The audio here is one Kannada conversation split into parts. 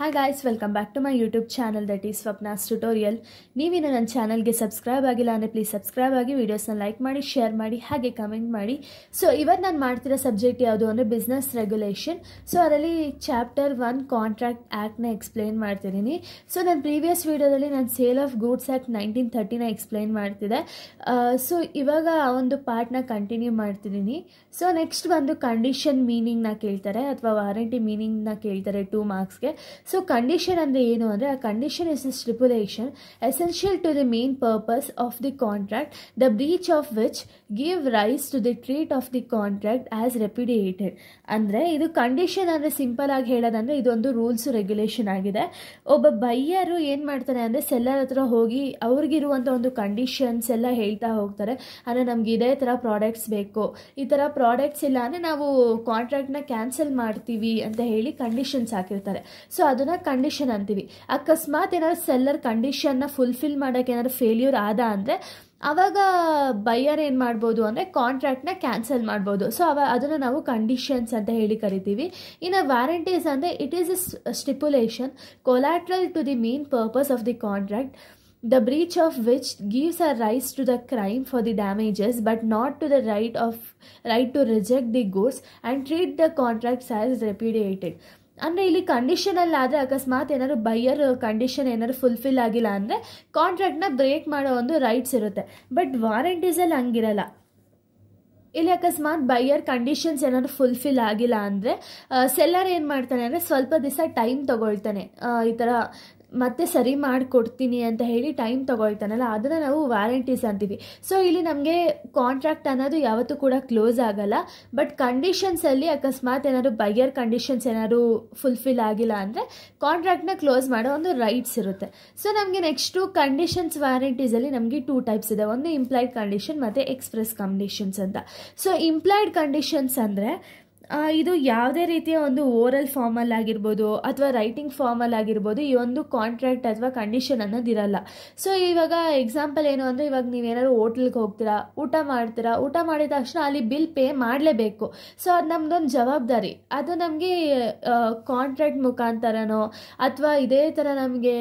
hi guys welcome back to my YouTube channel that is Swapna's tutorial ನೀವಿನ ನನ್ನ ಚಾನಲ್ಗೆ ಸಬ್ಸ್ಕ್ರೈಬ್ ಆಗಿಲ್ಲ ಅಂದರೆ ಪ್ಲೀಸ್ ಸಬ್ಸ್ಕ್ರೈಬ್ ಆಗಿ ವೀಡಿಯೋಸ್ನ ಲೈಕ್ ಮಾಡಿ ಶೇರ್ ಮಾಡಿ ಹಾಗೆ ಕಮೆಂಟ್ ಮಾಡಿ ಸೊ ಇವತ್ತು ನಾನು ಮಾಡ್ತಿರೋ ಸಬ್ಜೆಕ್ಟ್ ಯಾವುದು ಅಂದರೆ ಬಿಸ್ನೆಸ್ ರೆಗ್ಯುಲೇಷನ್ ಸೊ ಅದರಲ್ಲಿ ಚಾಪ್ಟರ್ ಒನ್ ಕಾಂಟ್ರಾಕ್ಟ್ ಆ್ಯಕ್ಟ್ನ ಎಕ್ಸ್ಪ್ಲೈನ್ ಮಾಡ್ತಿದ್ದೀನಿ ಸೊ ನನ್ನ ಪ್ರೀವಿಯಸ್ ವೀಡಿಯೋದಲ್ಲಿ ನಾನು sale of goods act nineteen ತರ್ಟಿನ ಎಕ್ಸ್ಪ್ಲೈನ್ ಮಾಡ್ತಿದ್ದೆ ಸೊ ಇವಾಗ ಆ ಒಂದು ಪಾರ್ಟ್ನ ಕಂಟಿನ್ಯೂ ಮಾಡ್ತಿದ್ದೀನಿ ಸೊ ನೆಕ್ಸ್ಟ್ ಒಂದು ಕಂಡೀಷನ್ ಮೀನಿಂಗ್ನ ಕೇಳ್ತಾರೆ ಅಥವಾ ವಾರಂಟಿ ಮೀನಿಂಗ್ನ ಕೇಳ್ತಾರೆ ಟೂ ಮಾರ್ಕ್ಸ್ಗೆ ಸೊ ಕಂಡೀಷನ್ ಅಂದರೆ ಏನು ಅಂದರೆ ಆ condition is a stipulation essential to the main purpose of the contract the breach of which give rise to the treat of the contract as repudiated ಅಂದರೆ ಇದು ಕಂಡೀಷನ್ ಅಂದರೆ ಸಿಂಪಲ್ ಆಗಿ ಹೇಳೋದಂದರೆ ಇದೊಂದು ರೂಲ್ಸ್ ರೆಗ್ಯುಲೇಷನ್ ಆಗಿದೆ ಒಬ್ಬ ಬೈಯರು ಏನು ಮಾಡ್ತಾರೆ ಅಂದರೆ ಸೆಲ್ಲರ್ ಹತ್ರ ಹೋಗಿ ಅವ್ರಿಗಿರುವಂಥ ಒಂದು ಕಂಡೀಷನ್ಸ್ ಎಲ್ಲ ಹೇಳ್ತಾ ಹೋಗ್ತಾರೆ ಅಂದರೆ ನಮ್ಗೆ ಇದೇ ಥರ ಪ್ರಾಡಕ್ಟ್ಸ್ ಬೇಕು ಈ ಥರ ಪ್ರಾಡಕ್ಟ್ಸ್ ಇಲ್ಲ ಅಂದರೆ ನಾವು ಕಾಂಟ್ರಾಕ್ಟ್ನ ಕ್ಯಾನ್ಸಲ್ ಮಾಡ್ತೀವಿ ಅಂತ ಹೇಳಿ ಕಂಡೀಷನ್ಸ್ ಹಾಕಿರ್ತಾರೆ ಸೊ ಅದನ್ನ ಕಂಡೀಷನ್ ಅಂತೀವಿ ಅಕಸ್ಮಾತ್ ಏನಾದ್ರು ಸೆಲ್ಲರ್ ಕಂಡೀಷನ್ನ ಫುಲ್ಫಿಲ್ ಮಾಡೋಕ್ಕೆ ಏನಾದ್ರು ಫೇಲ್ಯೂರ್ ಆದ ಅಂದರೆ ಅವಾಗ ಬೈಯರ್ ಏನು ಮಾಡ್ಬೋದು ಅಂದರೆ ಕಾಂಟ್ರಾಕ್ಟ್ನ ಕ್ಯಾನ್ಸಲ್ ಮಾಡ್ಬೋದು ಸೊ ಅವ ಅದನ್ನು ನಾವು ಕಂಡೀಷನ್ಸ್ ಅಂತ ಹೇಳಿ ಕರಿತೀವಿ ಇನ್ನು ವ್ಯಾರಂಟೀಸ್ ಅಂದರೆ it is a stipulation collateral to the main purpose of the contract the breach of which gives a rights to the crime for the damages but not to the right of right to reject the goods and treat the contracts as repudiated ಅಂದರೆ ಇಲ್ಲಿ ಕಂಡೀಷನಲ್ಲಿ ಆದರೆ ಅಕಸ್ಮಾತ್ ಏನಾದ್ರು ಬೈಯರ್ ಕಂಡೀಷನ್ ಏನಾದ್ರು ಫುಲ್ಫಿಲ್ ಆಗಿಲ್ಲ ಅಂದರೆ ಕಾಂಟ್ರಾಕ್ಟ್ನ ಬ್ರೇಕ್ ಮಾಡೋ ಒಂದು ರೈಟ್ಸ್ ಇರುತ್ತೆ ಬಟ್ ವಾರಂಟೀಸಲ್ಲಿ ಹಂಗಿರಲ್ಲ ಇಲ್ಲಿ ಅಕಸ್ಮಾತ್ ಬೈಯರ್ ಕಂಡೀಷನ್ಸ್ ಏನಾದ್ರು ಫುಲ್ಫಿಲ್ ಆಗಿಲ್ಲ ಅಂದರೆ ಸೆಲ್ಲರ್ ಏನು ಮಾಡ್ತಾನೆ ಅಂದರೆ ಸ್ವಲ್ಪ ದಿವಸ ಟೈಮ್ ತೊಗೊಳ್ತಾನೆ ಈ ಥರ ಮತ್ತೆ ಸರಿ ಮಾಡಿಕೊಡ್ತೀನಿ ಅಂತ ಹೇಳಿ ಟೈಮ್ ತೊಗೊಳ್ತಾನಲ್ಲ ಅದನ್ನು ನಾವು ವ್ಯಾರಂಟೀಸ್ ಅಂತೀವಿ ಸೊ ಇಲ್ಲಿ ನಮಗೆ ಕಾಂಟ್ರಾಕ್ಟ್ ಅನ್ನೋದು ಯಾವತ್ತೂ ಕೂಡ ಕ್ಲೋಸ್ ಆಗಲ್ಲ ಬಟ್ ಕಂಡೀಷನ್ಸಲ್ಲಿ ಅಕಸ್ಮಾತ್ ಏನಾದರೂ ಬೈಯರ್ ಕಂಡೀಷನ್ಸ್ ಏನಾದರೂ ಫುಲ್ಫಿಲ್ ಆಗಿಲ್ಲ ಅಂದರೆ ಕಾಂಟ್ರಾಕ್ಟ್ನ ಕ್ಲೋಸ್ ಮಾಡೋ ಒಂದು ರೈಟ್ಸ್ ಇರುತ್ತೆ ಸೊ ನಮಗೆ ನೆಕ್ಸ್ಟು ಕಂಡೀಷನ್ಸ್ ವ್ಯಾರಂಟೀಸಲ್ಲಿ ನಮಗೆ ಟೂ ಟೈಪ್ಸ್ ಇದೆ ಒಂದು ಇಂಪ್ಲಾಯ್ಡ್ ಕಂಡೀಷನ್ ಮತ್ತು ಎಕ್ಸ್ಪ್ರೆಸ್ ಕಂಡೀಷನ್ಸ್ ಅಂತ ಸೊ ಇಂಪ್ಲಾಯ್ಡ್ ಕಂಡೀಷನ್ಸ್ ಅಂದರೆ ಇದು ಯಾವುದೇ ರೀತಿಯ ಒಂದು ಓರಲ್ ಫಾರ್ಮಲ್ ಆಗಿರ್ಬೋದು ಅಥವಾ ರೈಟಿಂಗ್ ಫಾರ್ಮಲ್ ಆಗಿರ್ಬೋದು ಈ ಒಂದು ಕಾಂಟ್ರಾಕ್ಟ್ ಅಥವಾ ಕಂಡೀಷನ್ ಅನ್ನೋದಿರಲ್ಲ ಸೊ ಇವಾಗ ಎಕ್ಸಾಂಪಲ್ ಏನು ಅಂದರೆ ಇವಾಗ ನೀವೇನಾದ್ರು ಹೋಟ್ಲಿಗೆ ಹೋಗ್ತೀರಾ ಊಟ ಮಾಡ್ತೀರಾ ಊಟ ಮಾಡಿದ ತಕ್ಷಣ ಅಲ್ಲಿ ಬಿಲ್ ಪೇ ಮಾಡಲೇಬೇಕು ಸೊ ಅದು ನಮ್ದೊಂದು ಜವಾಬ್ದಾರಿ ಅದು ನಮಗೆ ಕಾಂಟ್ರಾಕ್ಟ್ ಮುಖಾಂತರನೋ ಅಥವಾ ಇದೇ ಥರ ನಮಗೆ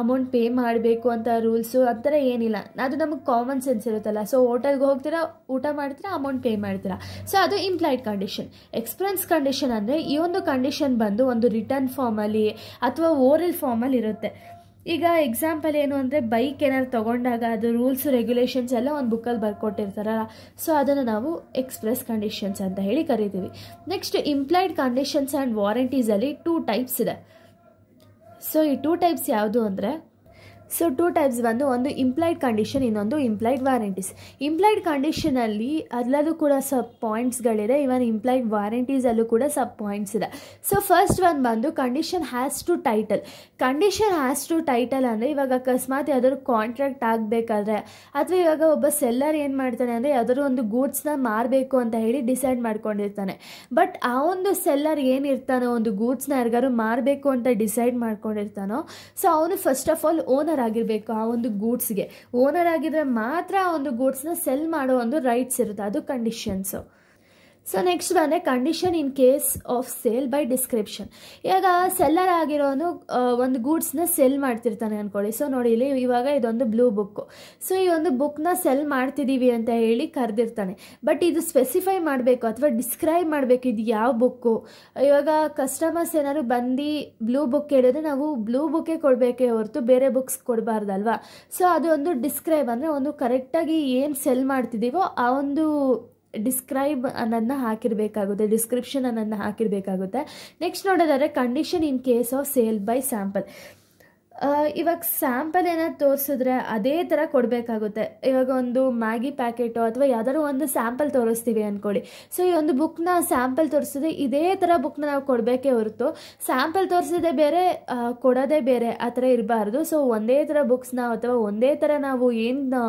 ಅಮೌಂಟ್ ಪೇ ಮಾಡಬೇಕು ಅಂತ ರೂಲ್ಸು ಆ ಥರ ಏನಿಲ್ಲ ಅದು ನಮಗೆ ಕಾಮನ್ ಸೆನ್ಸ್ ಇರುತ್ತಲ್ಲ ಸೊ ಹೋಟೆಲ್ಗೆ ಹೋಗ್ತೀರಾ ಊಟ ಮಾಡ್ತೀರಾ ಅಮೌಂಟ್ ಪೇ ಮಾಡ್ತೀರಾ ಸೊ ಅದು ಇಂಪ್ಲಾಯ್ಡ್ ಕಂಡೀಷನ್ ಎಕ್ಸ್ಪ್ರೆನ್ಸ್ ಕಂಡೀಷನ್ ಅಂದರೆ ಈ ಒಂದು ಕಂಡೀಷನ್ ಬಂದು ಒಂದು ರಿಟರ್ನ್ ಫಾರ್ಮಲ್ಲಿ ಅಥವಾ ಓರಲ್ ಫಾರ್ಮಲ್ಲಿ ಇರುತ್ತೆ ಈಗ ಎಕ್ಸಾಂಪಲ್ ಏನು ಅಂದರೆ ಬೈಕ್ ಏನಾದ್ರು ತೊಗೊಂಡಾಗ ಅದು ರೂಲ್ಸ್ ರೆಗ್ಯುಲೇಷನ್ಸ್ ಎಲ್ಲ ಒಂದು ಬುಕ್ಕಲ್ಲಿ ಬರ್ಕೊಟ್ಟಿರ್ತಾರಲ್ಲ ಸೊ ಅದನ್ನು ನಾವು ಎಕ್ಸ್ಪ್ರೆಸ್ ಕಂಡೀಷನ್ಸ್ ಅಂತ ಹೇಳಿ ಕರಿತೀವಿ ನೆಕ್ಸ್ಟ್ ಇಂಪ್ಲಾಯ್ಡ್ ಕಂಡೀಷನ್ಸ್ ಆ್ಯಂಡ್ ವಾರಂಟೀಸಲ್ಲಿ ಟೂ ಟೈಪ್ಸ್ ಇದೆ ಸೊ ಈ ಟೂ ಟೈಪ್ಸ್ ಯಾವುದು ಅಂದರೆ ಸೊ ಟೂ ಟೈಪ್ಸ್ ಬಂದು ಒಂದು ಇಂಪ್ಲಾಯ್ಡ್ ಕಂಡೀಷನ್ ಇನ್ನೊಂದು ಇಂಪ್ಲಾಯ್ಡ್ ವಾರಂಟೀಸ್ ಇಂಪ್ಲಾಯ್ಡ್ ಕಂಡೀಷನಲ್ಲಿ ಅದರಲ್ಲೂ ಕೂಡ ಸಬ್ ಪಾಯಿಂಟ್ಸ್ಗಳಿದೆ ಇವನ್ ಇಂಪ್ಲಾಯ್ಡ್ ವಾರಂಟೀಸಲ್ಲೂ ಕೂಡ ಸಬ್ ಪಾಯಿಂಟ್ಸ್ ಇದೆ ಸೊ ಫಸ್ಟ್ ಒಂದು ಬಂದು condition has to title condition has to title ಅಂದರೆ ಇವಾಗ ಅಕಸ್ಮಾತ್ ಯಾವ್ದಾದ್ರು ಕಾಂಟ್ರಾಕ್ಟ್ ಆಗಬೇಕಾದ್ರೆ ಅಥವಾ ಇವಾಗ ಒಬ್ಬ ಸೆಲ್ಲರ್ ಏನು ಮಾಡ್ತಾನೆ ಅಂದರೆ ಯಾವ್ದಾದ್ರು ಒಂದು ಗೂಡ್ಸ್ನ ಮಾರಬೇಕು ಅಂತ ಹೇಳಿ ಡಿಸೈಡ್ ಮಾಡ್ಕೊಂಡಿರ್ತಾನೆ ಬಟ್ ಆ ಒಂದು ಸೆಲ್ಲರ್ ಏನಿರ್ತಾನೋ ಒಂದು ಗೂಡ್ಸ್ನ ಯಾರಿಗಾರು ಮಾರಬೇಕು ಅಂತ ಡಿಸೈಡ್ ಮಾಡ್ಕೊಂಡಿರ್ತಾನೋ ಸೊ ಅವನು first of all owner owner ಆಗಿರಬೇಕು ಆ ಒಂದು ಗೂಡ್ಸ್ಗೆ ಓನರ್ ಆಗಿದ್ರೆ ಮಾತ್ರ ಆ ಒಂದು ಗೂಡ್ಸ್ನ ಸೆಲ್ ಮಾಡೋ ಒಂದು ರೈಟ್ಸ್ ಇರುತ್ತೆ ಅದು ಕಂಡೀಷನ್ಸು ಸೊ ನೆಕ್ಸ್ಟ್ ಬಂದರೆ condition in case of sale by description ಇವಾಗ ಸೆಲ್ಲರ್ ಆಗಿರೋನು ಒಂದು ಗೂಡ್ಸ್ನ ಸೆಲ್ ಮಾಡ್ತಿರ್ತಾನೆ ಅಂದ್ಕೊಳ್ಳಿ ಸೊ ನೋಡಿ ಇಲ್ಲಿ ಇವಾಗ ಇದೊಂದು ಬ್ಲೂ ಬುಕ್ಕು ಸೊ ಈ ಒಂದು ಬುಕ್ನ ಸೆಲ್ ಮಾಡ್ತಿದ್ದೀವಿ ಅಂತ ಹೇಳಿ ಕರೆದಿರ್ತಾನೆ ಬಟ್ ಇದು ಸ್ಪೆಸಿಫೈ ಮಾಡಬೇಕು ಅಥವಾ ಡಿಸ್ಕ್ರೈಬ್ ಮಾಡಬೇಕು ಇದು ಯಾವ ಬುಕ್ಕು ಇವಾಗ ಕಸ್ಟಮರ್ಸ್ ಏನಾದ್ರು ಬಂದು ಬ್ಲೂ ಬುಕ್ ಹೇಳಿದ್ರೆ ನಾವು ಬ್ಲೂ ಬುಕ್ಕೇ ಕೊಡಬೇಕೇ ಹೊರತು ಬೇರೆ ಬುಕ್ಸ್ ಕೊಡಬಾರ್ದಲ್ವಾ ಸೊ ಅದು ಒಂದು ಡಿಸ್ಕ್ರೈಬ್ ಅಂದರೆ ಒಂದು ಕರೆಕ್ಟಾಗಿ ಏನು ಸೆಲ್ ಮಾಡ್ತಿದ್ದೀವೋ ಆ ಒಂದು ಡಿಸ್ಕ್ರೈಬ್ ಅನ್ನೋದನ್ನ ಹಾಕಿರಬೇಕಾಗುತ್ತೆ ಡಿಸ್ಕ್ರಿಪ್ಷನ್ ಅನ್ನೋದನ್ನ ಹಾಕಿರಬೇಕಾಗುತ್ತೆ ನೆಕ್ಸ್ಟ್ ನೋಡೋದಾದರೆ condition in case of sale by sample ಇವಾಗ ಸ್ಯಾಂಪಲ್ ಏನಾದ್ರು ತೋರಿಸಿದ್ರೆ ಅದೇ ಥರ ಕೊಡಬೇಕಾಗುತ್ತೆ ಇವಾಗ ಒಂದು ಮ್ಯಾಗಿ ಪ್ಯಾಕೆಟು ಅಥವಾ ಯಾವ್ದಾದ್ರು ಒಂದು ಸ್ಯಾಂಪಲ್ ತೋರಿಸ್ತೀವಿ ಅನ್ಕೊಳ್ಳಿ ಸೊ ಈ ಒಂದು ಬುಕ್ನ ಸ್ಯಾಂಪಲ್ ತೋರಿಸಿದ್ರೆ ಇದೇ ಥರ ಬುಕ್ನ ನಾವು ಕೊಡಬೇಕೇ ಹೊರತು ಸ್ಯಾಂಪಲ್ ತೋರಿಸಿದೆ ಬೇರೆ ಕೊಡೋದೇ ಬೇರೆ ಆ ಥರ ಇರಬಾರ್ದು ಸೊ ಒಂದೇ ಥರ ಬುಕ್ಸ್ನ ಅಥವಾ ಒಂದೇ ಥರ ನಾವು ಏನು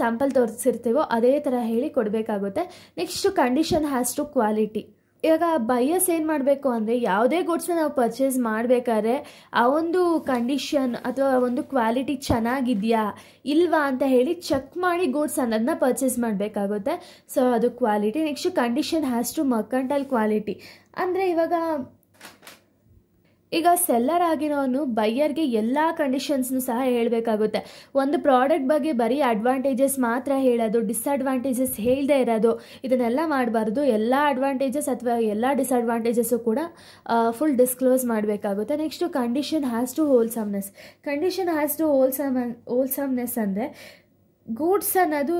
ಸ್ಯಾಂಪಲ್ ತೋರಿಸಿರ್ತೀವೋ ಅದೇ ಥರ ಹೇಳಿ ಕೊಡಬೇಕಾಗುತ್ತೆ next condition has to quality ಇವಾಗ ಬಯಸ್ ಏನು ಮಾಡಬೇಕು ಅಂದರೆ ಯಾವುದೇ ಗೂಡ್ಸ್ನ ನಾವು ಪರ್ಚೇಸ್ ಮಾಡಬೇಕಾದ್ರೆ ಆ ಒಂದು ಕಂಡೀಷನ್ ಅಥವಾ ಒಂದು ಕ್ವಾಲಿಟಿ ಚೆನ್ನಾಗಿದೆಯಾ ಇಲ್ವಾ ಅಂತ ಹೇಳಿ ಚೆಕ್ ಮಾಡಿ ಗೂಡ್ಸ್ ಅನ್ನೋದನ್ನ ಪರ್ಚೇಸ್ ಮಾಡಬೇಕಾಗುತ್ತೆ ಸೊ ಅದು quality next condition has to mercantile quality ಅಂದರೆ ಇವಾಗ ಈಗ ಸೆಲ್ಲರ್ ಆಗಿರೋನು ಬೈಯರ್ಗೆ ಎಲ್ಲ ಕಂಡೀಷನ್ಸ್ನು ಸಹ ಹೇಳಬೇಕಾಗುತ್ತೆ ಒಂದು ಪ್ರಾಡಕ್ಟ್ ಬಗ್ಗೆ ಬರೀ ಅಡ್ವಾಂಟೇಜಸ್ ಮಾತ್ರ ಹೇಳೋದು ಡಿಸ್ಅಡ್ವಾಂಟೇಜಸ್ ಹೇಳದೇ ಇರೋದು ಇದನ್ನೆಲ್ಲ ಮಾಡಬಾರ್ದು ಎಲ್ಲ ಅಡ್ವಾಂಟೇಜಸ್ ಅಥವಾ ಎಲ್ಲ ಡಿಸ್ಅಡ್ವಾಂಟೇಜಸ್ಸು ಕೂಡ ಫುಲ್ ಡಿಸ್ಕ್ಲೋಸ್ ಮಾಡಬೇಕಾಗುತ್ತೆ next condition has to wholesomeness condition has to wholesome wholesomeness ಅಂದರೆ ಗೂಡ್ಸ್ ಅನ್ನೋದು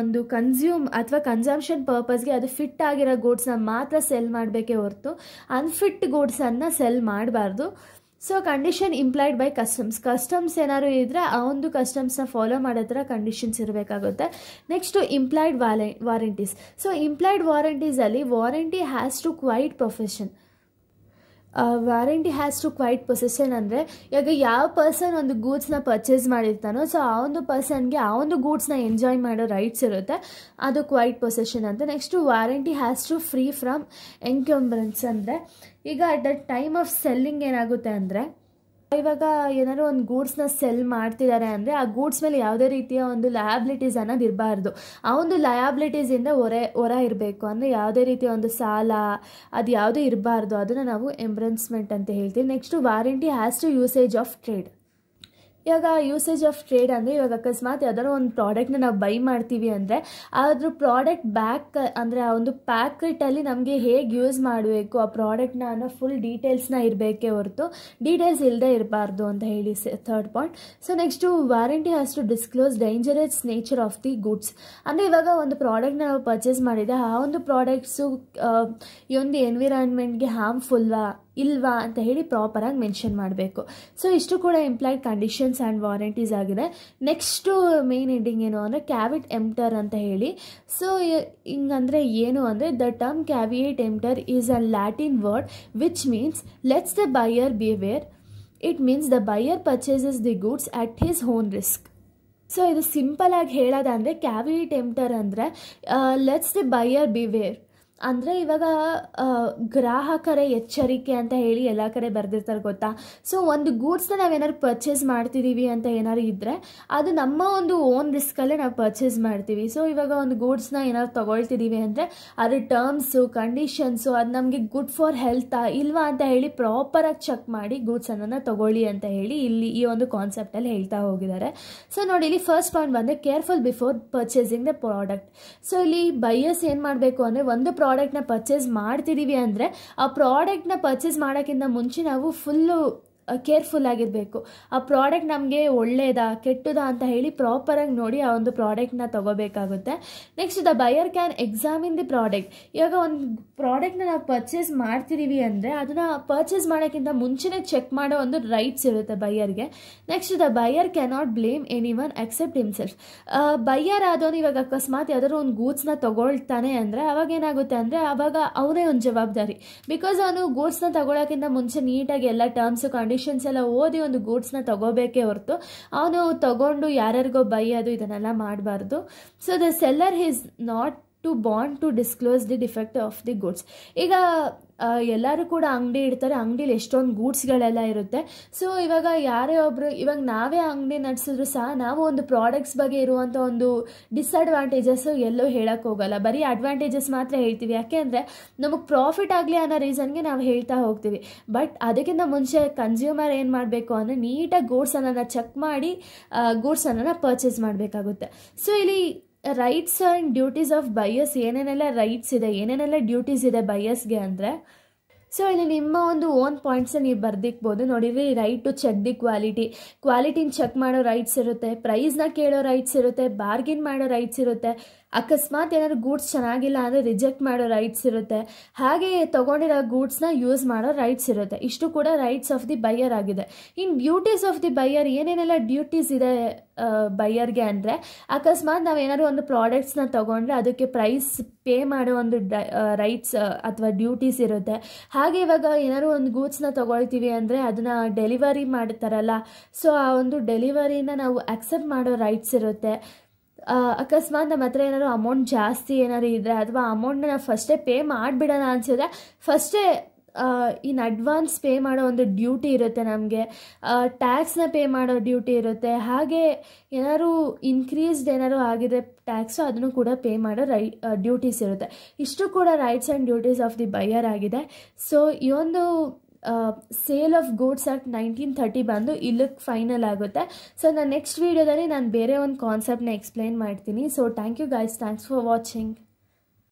ಒಂದು ಕನ್ಸ್ಯೂಮ್ ಅಥವಾ ಕನ್ಸಂಪ್ಷನ್ ಪರ್ಪಸ್ಗೆ ಅದು ಫಿಟ್ ಆಗಿರೋ ಗೂಡ್ಸ್ನ ಮಾತ್ರ ಸೆಲ್ ಮಾಡಬೇಕೇ ಹೊರತು ಅನ್ಫಿಟ್ ಗೂಡ್ಸನ್ನು ಸೆಲ್ ಮಾಡಬಾರ್ದು so condition implied by customs customs ಏನಾದ್ರು ಇದ್ದರೆ ಆ ಒಂದು ಕಸ್ಟಮ್ಸ್ನ ಫಾಲೋ ಮಾಡೋ ಥರ ಕಂಡೀಷನ್ಸ್ ಇರಬೇಕಾಗುತ್ತೆ ನೆಕ್ಸ್ಟು ಇಂಪ್ಲಾಯ್ಡ್ ವಾಲೆ ವಾರಂಟೀಸ್ ಸೊ ಇಂಪ್ಲಾಯ್ಡ್ ವಾರಂಟೀಸಲ್ಲಿ warranty has to quiet profession warranty has to quiet possession ಅಂದರೆ ಇವಾಗ ಯಾವ ಪರ್ಸನ್ ಒಂದು ಗೂಡ್ಸ್ನ ಪರ್ಚೇಸ್ ಮಾಡಿರ್ತಾನೋ ಸೊ ಆ ಒಂದು ಪರ್ಸನ್ಗೆ ಆ ಒಂದು ಗೂಡ್ಸ್ನ ಎಂಜಾಯ್ ಮಾಡೋ ರೈಟ್ಸ್ ಇರುತ್ತೆ ಅದು ಕ್ವೈಟ್ ಪೊಸೆಷನ್ ಅಂತ next warranty has to free from encumbrance ಅಂದರೆ ಈಗ at the time of selling ಏನಾಗುತ್ತೆ ಅಂದರೆ ಇವಾಗ ಏನಾದ್ರು ಒಂದು ಗೂಡ್ಸ್ನ ಸೆಲ್ ಮಾಡ್ತಿದ್ದಾರೆ ಅಂದರೆ ಆ ಗೂಡ್ಸ್ ಮೇಲೆ ಯಾವುದೇ ರೀತಿಯ ಒಂದು ಲಯಾಬಿಲಿಟೀಸ್ ಅನ್ನೋದು ಇರಬಾರ್ದು ಆ ಒಂದು ಇಂದ ಹೊರೆ ಹೊರ ಇರಬೇಕು ಅಂದರೆ ಯಾವುದೇ ರೀತಿಯ ಒಂದು ಸಾಲ ಅದು ಯಾವುದೇ ಇರಬಾರ್ದು ಅದನ್ನು ನಾವು ಎಂಬ್ರೆನ್ಸ್ಮೆಂಟ್ ಅಂತ ಹೇಳ್ತೀವಿ next warranty has to usage of trade ಇವಾಗ ಯೂಸೇಜ್ ಆಫ್ ಟ್ರೇಡ್ ಅಂದರೆ ಇವಾಗ ಅಕಸ್ಮಾತ್ ಯಾವ್ದಾದ್ರು ಒಂದು ಪ್ರಾಡಕ್ಟ್ನ ನಾವು ಬೈ ಮಾಡ್ತೀವಿ ಅಂದರೆ ಅದ್ರ ಪ್ರಾಡಕ್ಟ್ ಬ್ಯಾಕ್ ಅಂದರೆ ಆ ಒಂದು ಪ್ಯಾಕೆಟಲ್ಲಿ ನಮಗೆ ಹೇಗೆ ಯೂಸ್ ಮಾಡಬೇಕು ಆ ಪ್ರಾಡಕ್ಟ್ನ ಅನ್ನೋ ಫುಲ್ ಡೀಟೇಲ್ಸ್ನ ಇರಬೇಕೇ ಹೊರತು ಡೀಟೇಲ್ಸ್ ಇಲ್ಲದೆ ಇರಬಾರ್ದು ಅಂತ ಹೇಳಿ third point so next warranty has to disclose dangerous nature of the goods ಅಂದರೆ ಇವಾಗ ಒಂದು ಪ್ರಾಡಕ್ಟ್ನ ನಾವು ಪರ್ಚೇಸ್ ಮಾಡಿದ್ದೆ ಆ ಒಂದು ಪ್ರಾಡಕ್ಟ್ಸು ಈ ಒಂದು ಎನ್ವಿರಾನ್ಮೆಂಟ್ಗೆ ಹಾರ್ಮ್ಫುಲ್ವಾ ಇಲ್ವಾ ಅಂತ ಹೇಳಿ ಪ್ರಾಪರಾಗಿ ಮೆನ್ಷನ್ ಮಾಡಬೇಕು ಸೊ ಇಷ್ಟು ಕೂಡ ಎಂಪ್ಲಾಯ್ಡ್ ಕಂಡೀಷನ್ಸ್ ಆ್ಯಂಡ್ ವಾರಂಟೀಸ್ ಆಗಿದೆ ನೆಕ್ಸ್ಟು ಮೇನ್ ಎಂಡಿಂಗ್ ಏನು ಅಂದರೆ ಕ್ಯಾವಿಟ್ ಎಂಪ್ಟರ್ ಅಂತ ಹೇಳಿ ಸೊ ಹಿಂಗಂದರೆ ಏನು ಅಂದರೆ the term caveat emptor is a Latin word which means let's the buyer behaviour it means the buyer purchases the goods at his own risk so ಇದು ಸಿಂಪಲ್ ಆಗಿ ಹೇಳೋದಂದರೆ ಕ್ಯಾವಿಯೇಟ್ ಎಂಪ್ಟರ್ ಅಂದರೆ ಲೆಟ್ಸ್ ದಿ ಬೈಯರ್ ಬಿವೇರ್ ಅಂದರೆ ಇವಾಗ ಗ್ರಾಹಕರ ಎಚ್ಚರಿಕೆ ಅಂತ ಹೇಳಿ ಎಲ್ಲ ಕಡೆ ಬರೆದಿರ್ತಾರೆ ಗೊತ್ತಾ ಸೊ ಒಂದು ಗೂಡ್ಸ್ನ ನಾವೇನಾದ್ರು ಪರ್ಚೇಸ್ ಮಾಡ್ತಿದ್ದೀವಿ ಅಂತ ಏನಾದ್ರು ಇದ್ದರೆ ಅದು ನಮ್ಮ ಒಂದು ಓನ್ ರಿಸ್ಕಲ್ಲೇ ನಾವು ಪರ್ಚೇಸ್ ಮಾಡ್ತೀವಿ ಸೊ ಇವಾಗ ಒಂದು ಗೂಡ್ಸ್ನ ಏನಾದ್ರು ತೊಗೊಳ್ತಿದ್ದೀವಿ ಅಂದರೆ ಅದ್ರ ಟರ್ಮ್ಸು ಕಂಡೀಷನ್ಸು ಅದು ನಮಗೆ ಗುಡ್ ಫಾರ್ ಹೆಲ್ತಾ ಇಲ್ವಾ ಅಂತ ಹೇಳಿ ಪ್ರಾಪರಾಗಿ ಚೆಕ್ ಮಾಡಿ ಗೂಡ್ಸನ್ನು ತೊಗೊಳ್ಳಿ ಅಂತ ಹೇಳಿ ಇಲ್ಲಿ ಈ ಒಂದು ಕಾನ್ಸೆಪ್ಟಲ್ಲಿ ಹೇಳ್ತಾ ಹೋಗಿದ್ದಾರೆ ಸೊ ನೋಡಿ ಇಲ್ಲಿ ಫಸ್ಟ್ ಪಾಯಿಂಟ್ ಬಂದರೆ careful before purchasing the product so ಇಲ್ಲಿ ಬೈಯಸ್ ಏನು ಮಾಡಬೇಕು ಅಂದರೆ ಒಂದು ಪ್ರಾಡಕ್ಟ್ನ ಪರ್ಚೇಸ್ ಮಾಡ್ತಿದ್ದೀವಿ ಅಂದರೆ ಆ ಪ್ರಾಡಕ್ಟ್ನ ಪರ್ಚೇಸ್ ಮಾಡೋಕ್ಕಿಂತ ಮುಂಚೆ ನಾವು ಫುಲ್ಲು ಕೇರ್ಫುಲ್ ಆಗಿರಬೇಕು ಆ ಪ್ರಾಡಕ್ಟ್ ನಮಗೆ ಒಳ್ಳೆಯದಾ ಕೆಟ್ಟದಾ ಅಂತ ಹೇಳಿ ಪ್ರಾಪರಾಗಿ ನೋಡಿ ಆ ಒಂದು ಪ್ರಾಡಕ್ಟ್ನ ತೊಗೋಬೇಕಾಗುತ್ತೆ next the buyer can examine the product ಇವಾಗ ಒಂದು ಪ್ರಾಡಕ್ಟ್ನ ನಾವು ಪರ್ಚೇಸ್ ಮಾಡ್ತಿದ್ದೀವಿ ಅಂದರೆ ಅದನ್ನು ಪರ್ಚೇಸ್ ಮಾಡೋಕ್ಕಿಂತ ಮುಂಚೆನೇ ಚೆಕ್ ಮಾಡೋ ಒಂದು ರೈಟ್ಸ್ ಇರುತ್ತೆ ಬೈಯರ್ಗೆ next the buyer not blame any one accept himself buyer ಆದವನು ಇವಾಗ ಅಕಸ್ಮಾತ್ ಯಾವ್ದಾದ್ರು ಒಂದು ಗೂಡ್ಸ್ನ ತೊಗೊಳ್ತಾನೆ ಅಂದರೆ ಅವಾಗ ಏನಾಗುತ್ತೆ ಅಂದರೆ ಅವಾಗ ಅವನೇ ಒಂದು ಜವಾಬ್ದಾರಿ ಬಿಕಾಸ್ ಅವನು ಗೂಡ್ಸ್ನ ತೊಗೊಳೋಕ್ಕಿಂತ ಮುಂಚೆ ನೀಟಾಗಿ ಎಲ್ಲ ಟರ್ಮ್ಸ್ ಕಂಡೀಷನ್ ಕಂಡೀಷನ್ಸ್ ಎಲ್ಲ ಓದಿ ಒಂದು ಗೂಡ್ಸ್ನ ತೊಗೋಬೇಕೇ ಹೊರತು ಅವನು ತಗೊಂಡು ಯಾರ್ಯಾರಿಗೋ ಬೈಯೋದು ಇದನ್ನೆಲ್ಲ ಮಾಡಬಾರ್ದು so the seller is not to bound to disclose the defect of the goods ಈಗ ಎಲ್ಲರೂ ಕೂಡ ಅಂಗಡಿ ಇಡ್ತಾರೆ ಅಂಗಡಿಲಿ ಎಷ್ಟೊಂದು ಗೂಡ್ಸ್ಗಳೆಲ್ಲ ಇರುತ್ತೆ ಸೊ ಇವಾಗ ಯಾರೇ ಒಬ್ಬರು ಇವಾಗ ನಾವೇ ಅಂಗಡಿ ನಡೆಸಿದ್ರು ಸಹ ನಾವು ಒಂದು ಪ್ರಾಡಕ್ಟ್ಸ್ ಬಗ್ಗೆ ಇರುವಂಥ ಒಂದು ಡಿಸ್ಅಡ್ವಾಂಟೇಜಸ್ಸು ಎಲ್ಲೂ ಹೋಗಲ್ಲ ಬರೀ ಅಡ್ವಾಂಟೇಜಸ್ ಮಾತ್ರ ಹೇಳ್ತೀವಿ ಯಾಕೆಂದರೆ ನಮಗೆ ಪ್ರಾಫಿಟ್ ಆಗಲಿ ಅನ್ನೋ ರೀಸನ್ಗೆ ನಾವು ಹೇಳ್ತಾ ಹೋಗ್ತೀವಿ ಬಟ್ ಅದಕ್ಕಿಂತ ಮುಂಚೆ ಕನ್ಸ್ಯೂಮರ್ ಏನು ಮಾಡಬೇಕು ಅಂದರೆ ನೀಟಾಗಿ ಗೂಡ್ಸ್ ಗೂಡ್ಸನ್ನು ಚೆಕ್ ಮಾಡಿ ಗೂಡ್ಸ್ ಗೂಡ್ಸನ್ನು ಪರ್ಚೇಸ್ ಮಾಡಬೇಕಾಗುತ್ತೆ ಸೊ ಇಲ್ಲಿ rights and duties of buyers ಏನೇನೆಲ್ಲ ರೈಟ್ಸ್ ಇದೆ ಏನೇನೆಲ್ಲ ಡ್ಯೂಟೀಸ್ ಇದೆ ಬಯಸ್ಗೆ ಅಂದರೆ ಸೊ ಇಲ್ಲಿ ನಿಮ್ಮ ಒಂದು ಓನ್ ಪಾಯಿಂಟ್ಸನ್ನ ನೀವು ಬರ್ದಿಕ್ಬೋದು ನೋಡಿರಿ right to check the quality ಕ್ವಾಲಿಟಿನ ಚೆಕ್ ಮಾಡೋ ರೈಟ್ಸ್ ಇರುತ್ತೆ ಪ್ರೈಸ್ನ ಕೇಳೋ ರೈಟ್ಸ್ ಇರುತ್ತೆ ಬಾರ್ಗಿನ್ ಮಾಡೋ ರೈಟ್ಸ್ ಇರುತ್ತೆ ಅಕಸ್ಮಾತ್ ಏನಾದ್ರು ಗೂಡ್ಸ್ ಚೆನ್ನಾಗಿಲ್ಲ ಅಂದರೆ ರಿಜೆಕ್ಟ್ ಮಾಡೋ ರೈಟ್ಸ್ ಇರುತ್ತೆ ಹಾಗೆ ತೊಗೊಂಡಿರೋ ಗೂಡ್ಸ್ನ ಯೂಸ್ ಮಾಡೋ ರೈಟ್ಸ್ ಇರುತ್ತೆ ಇಷ್ಟು ಕೂಡ ರೈಟ್ಸ್ ಆಫ್ ದಿ ಬೈಯರ್ ಆಗಿದೆ ಇನ್ ಡ್ಯೂಟೀಸ್ ಆಫ್ ದಿ ಬೈಯರ್ ಏನೇನೆಲ್ಲ ಡ್ಯೂಟೀಸ್ ಇದೆ ಬೈಯರ್ಗೆ ಅಂದರೆ ಅಕಸ್ಮಾತ್ ನಾವು ಏನಾದ್ರು ಒಂದು ಪ್ರಾಡಕ್ಟ್ಸ್ನ ತಗೊಂಡ್ರೆ ಅದಕ್ಕೆ ಪ್ರೈಸ್ ಪೇ ಮಾಡೋ ಒಂದು ರೈಟ್ಸ್ ಅಥವಾ ಡ್ಯೂಟೀಸ್ ಇರುತ್ತೆ ಹಾಗೆ ಇವಾಗ ಏನಾದ್ರು ಒಂದು ಗೂಡ್ಸ್ನ ತೊಗೊಳ್ತೀವಿ ಅಂದರೆ ಅದನ್ನ ಡೆಲಿವರಿ ಮಾಡ್ತಾರಲ್ಲ ಸೊ ಆ ಒಂದು ಡೆಲಿವರಿನ ನಾವು ಅಕ್ಸೆಪ್ಟ್ ಮಾಡೋ ರೈಟ್ಸ್ ಇರುತ್ತೆ ಅಕಸ್ಮಾತ್ ನಮ್ಮ ಹತ್ರ ಏನಾದ್ರು ಅಮೌಂಟ್ ಜಾಸ್ತಿ ಏನಾದ್ರು ಇದ್ದರೆ ಅಥವಾ ಅಮೌಂಟ್ನ ನಾವು ಫಸ್ಟೇ ಪೇ ಮಾಡಿಬಿಡೋಣ ಅನಿಸಿದ್ರೆ ಫಸ್ಟೇ ಇನ್ ಅಡ್ವಾನ್ಸ್ ಪೇ ಮಾಡೋ ಒಂದು ಡ್ಯೂಟಿ ಇರುತ್ತೆ ನಮಗೆ ಟ್ಯಾಕ್ಸ್ನ ಪೇ ಮಾಡೋ ಡ್ಯೂಟಿ ಇರುತ್ತೆ ಹಾಗೆ ಏನಾದ್ರು ಇನ್ಕ್ರೀಸ್ಡ್ ಏನಾದ್ರು ಆಗಿದೆ ಟ್ಯಾಕ್ಸು ಅದನ್ನು ಕೂಡ ಪೇ ಮಾಡೋ ರೈ ಡ್ಯೂಟೀಸ್ ಇರುತ್ತೆ ಇಷ್ಟು ಕೂಡ rights and duties of the buyer ಆಗಿದೆ ಸೊ ಈ ಒಂದು sale of goods at nineteen thirty ಬಂದು ಇಲ್ಲಕ್ಕೆ ಫೈನಲ್ ಆಗುತ್ತೆ ಸೊ ನಾನು ನೆಕ್ಸ್ಟ್ ವೀಡಿಯೋದಲ್ಲಿ ನಾನು ಬೇರೆ ಒಂದು ಕಾನ್ಸೆಪ್ಟ್ನ ಎಕ್ಸ್ಪ್ಲೈನ್ ಮಾಡ್ತೀನಿ so thank you guys thanks for watching